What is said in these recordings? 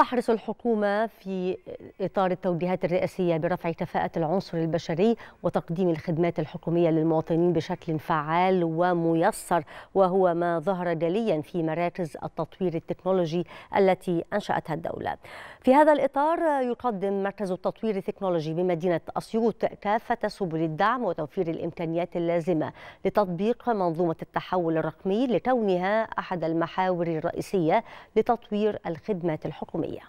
تحرص الحكومة في إطار التوجيهات الرئاسية برفع كفاءة العنصر البشري وتقديم الخدمات الحكومية للمواطنين بشكل فعال وميسر وهو ما ظهر جليا في مراكز التطوير التكنولوجي التي أنشأتها الدولة في هذا الإطار يقدم مركز التطوير التكنولوجي بمدينة أسيوط كافة سبل الدعم وتوفير الإمكانيات اللازمة لتطبيق منظومة التحول الرقمي لكونها أحد المحاور الرئيسية لتطوير الخدمات الحكومية الرقميه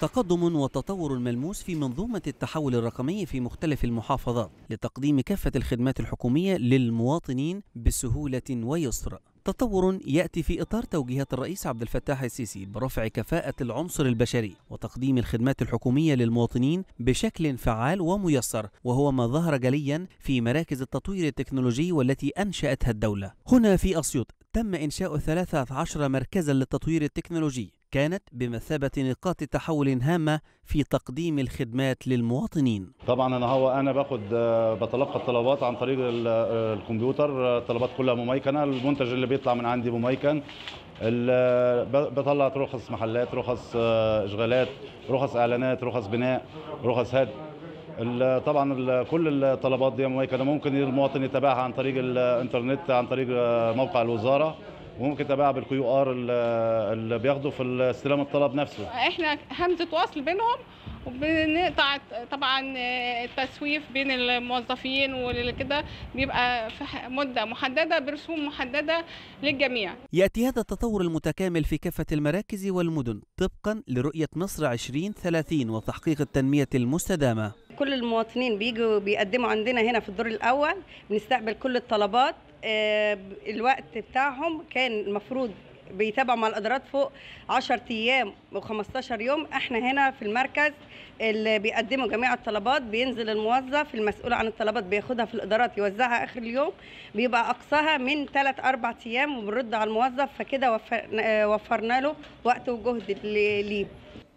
تقدم وتطور ملموس في منظومة التحول الرقمي في مختلف المحافظات لتقديم كافة الخدمات الحكومية للمواطنين بسهولة ويسر تطور يأتي في إطار توجيهات الرئيس عبد الفتاح السيسي برفع كفاءة العنصر البشري وتقديم الخدمات الحكومية للمواطنين بشكل فعال وميسر وهو ما ظهر جليا في مراكز التطوير التكنولوجي والتي أنشأتها الدولة هنا في أسيوط تم إنشاء 13 مركزا للتطوير التكنولوجي كانت بمثابة نقاط تحول هامة في تقديم الخدمات للمواطنين طبعا أنا هو أنا باخد آه، بتلقى الطلبات عن طريق آه، الكمبيوتر الطلبات آه، كلها مميكنة المنتج اللي بيطلع من عندي مميكن بطلع رخص محلات رخص إشغالات رخص إعلانات رخص بناء رخص هد طبعا كل الطلبات دي مميكنة ممكن المواطن يتابعها عن طريق الانترنت عن طريق موقع الوزارة وممكن تباع بالكيو ار اللي بياخده في استلام الطلب نفسه احنا همزه وصل بينهم وبنقطع طبعا التسويف بين الموظفين وكده بيبقى في مده محدده برسوم محدده للجميع. ياتي هذا التطور المتكامل في كافه المراكز والمدن طبقا لرؤيه مصر 2030 وتحقيق التنميه المستدامه. كل المواطنين بيجوا بيقدموا عندنا هنا في الدور الاول بنستقبل كل الطلبات آه، الوقت بتاعهم كان المفروض بيتابعوا مع الادارات فوق 10 ايام و15 يوم احنا هنا في المركز اللي بيقدموا جميع الطلبات بينزل الموظف المسؤول عن الطلبات بياخدها في الادارات يوزعها اخر اليوم بيبقى اقصاها من 3 4 ايام وبنرد على الموظف فكده آه، وفرنا له وقت وجهد ليه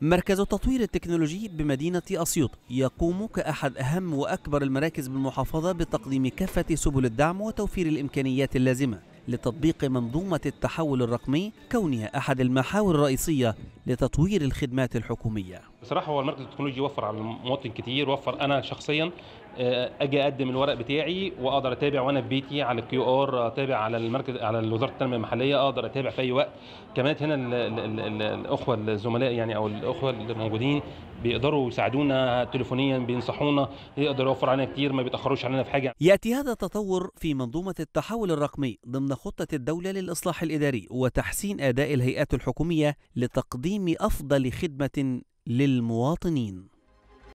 مركز التطوير التكنولوجي بمدينة أسيوط يقوم كأحد أهم وأكبر المراكز بالمحافظة بتقديم كافة سبل الدعم وتوفير الإمكانيات اللازمة لتطبيق منظومة التحول الرقمي كونها أحد المحاور الرئيسية لتطوير الخدمات الحكومية بصراحة هو المركز التكنولوجي وفر على المواطن كتير وفر أنا شخصيا آه، اجي اقدم الورق بتاعي واقدر اتابع وانا في بيتي على الكيو ار اتابع على المركز على وزاره التنميه المحليه اقدر اتابع في اي وقت كمان هنا الـ الـ الـ الاخوه الزملاء يعني او الاخوه اللي موجودين بيقدروا يساعدونا تليفونيا بينصحونا يقدر يوفر علينا كتير ما بيتاخروش علينا في حاجه ياتي هذا التطور في منظومه التحول الرقمي ضمن خطه الدوله للاصلاح الاداري وتحسين اداء الهيئات الحكوميه لتقديم افضل خدمه للمواطنين